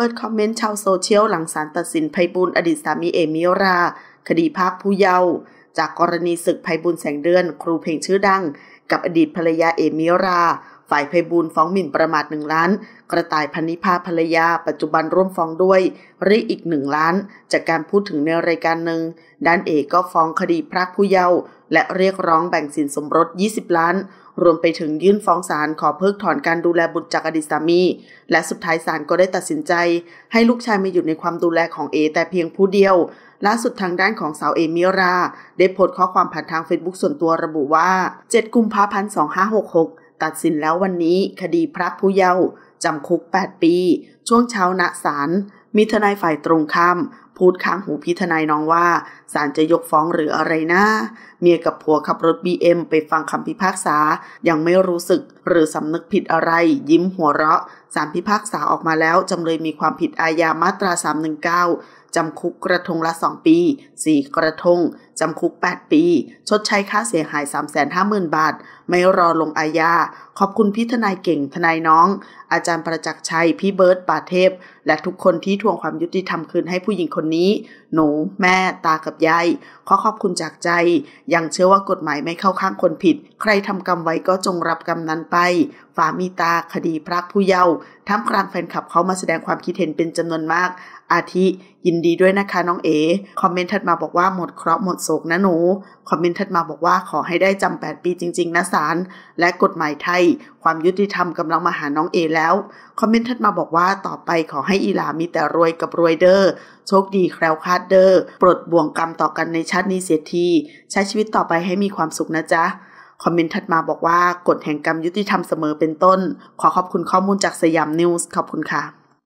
เปิดคอมเมนต์ชาวโซเชียลหลังศาลตัดสินไพบุญอดีตสามีเอมิรา คดีพากผู้เยาว์จากกรณีศึกไพบุญแสงเดือน ครูเพลงชื่อดัง กับอดีตภรรยาเอมิราฝ่ายไพบูลฟ้องหมิ่นประมาทหนึ่งล้าน กระต่ายพนิพาภรรยา ปัจจุบันร่วมฟ้องด้วยรีอีกหนึ่งล้าน จากการพูดถึงในรายการหนึ่งด้านเอกก็ฟ้องคดีพรากผู้เยาว์และเรียกร้องแบ่งสินสมรส 20 ล้าน รวมไปถึงยื่นฟ้องศาลขอเพิกถอนการดูแลบุตรจากอดีตสามี และสุดท้ายศาลก็ได้ตัดสินใจ ให้ลูกชายมาอยู่ในความดูแลของเอแต่เพียงผู้เดียวล่าสุดทางด้านของสาวเอมิรา ได้โพสต์ข้อความผ่านทางเฟซบุ๊กส่วนตัวระบุว่า 7กุมภาพันธ์2566ตัดสินแล้ววันนี้คดีพระผู้เยาว์จำคุก 8 ปี ช่วงเช้าณศาลมีทนายฝ่ายตรงข้ามพูดค้างหูพิทนายน้องว่าศาลจะยกฟ้องหรืออะไรนะเมียกับผัวขับรถบีเอ็มไปฟังคำพิพากษา ยังไม่รู้สึก หรือสำนึกผิดอะไร ยิ้มหัวเราะศาลพิพากษาออกมาแล้วจำเลยมีความผิดอาญามาตรา 319จำคุกกระทงละ2ปี4กระทงจำคุก 8 ปี ชดใช้ค่าเสียหาย 350,000 บาท ไม่รอลงอาญาขอบคุณพี่ทนายเก่งทนายน้อง อาจารย์ประจักษ์ชัย พี่เบิร์ตป่าเทพ และทุกคนที่ทวงความยุติธรรมคืนให้ผู้หญิงคนนี้ หนูแม่ตากับยายขอขอบคุณจากใจ ยังเชื่อว่ากฎหมายไม่เข้าข้างคนผิด ใครทำกรรมไว้ก็จงรับกรรมนั้นไป ฝามีตาคดีพระผู้เยาว์ท่ามกลางแฟนคลับเขามาแสดงความคิดเห็นเป็นจำนวนมาก อาทิยินดีด้วยนะคะน้องเอคอมเมนต์ถัดมาบอกว่าหมดเคราะห์หมดศกนะหนูคอมเมนต์ทัดมาบอกว่าขอให้ได้จำแปดปีจริง ๆนะสารและกฎหมายไทย ความยุติธรรมกำลังมาหาน้องเอแล้วคอมเมนต์ทัดมาบอกว่าต่อไปขอให้อีลามีแต่รวยกับรวยเดอร์โชคดีแคล้วคลาดเดอร์ปลดบ่วงกรรมต่อกันในชาตินี้เสียที ใช้ชีวิตต่อไปให้มีความสุขนะจ๊ะคอมเมนต์ถัดมาบอกว่ากฎแห่งกรรมยุติธรรมเสมอเป็นต้น ขอขอบคุณข้อมูลจากสยามนิวส์ขอบคุณค่ะ